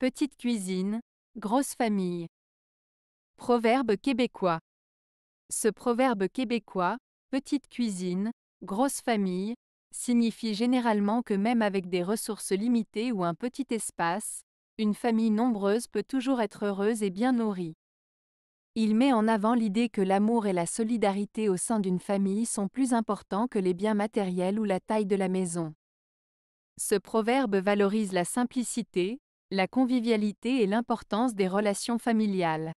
Petite cuisine, grosse famille. Proverbe québécois. Ce proverbe québécois, petite cuisine, grosse famille, signifie généralement que même avec des ressources limitées ou un petit espace, une famille nombreuse peut toujours être heureuse et bien nourrie. Il met en avant l'idée que l'amour et la solidarité au sein d'une famille sont plus importants que les biens matériels ou la taille de la maison. Ce proverbe valorise la simplicité, la convivialité et l'importance des relations familiales.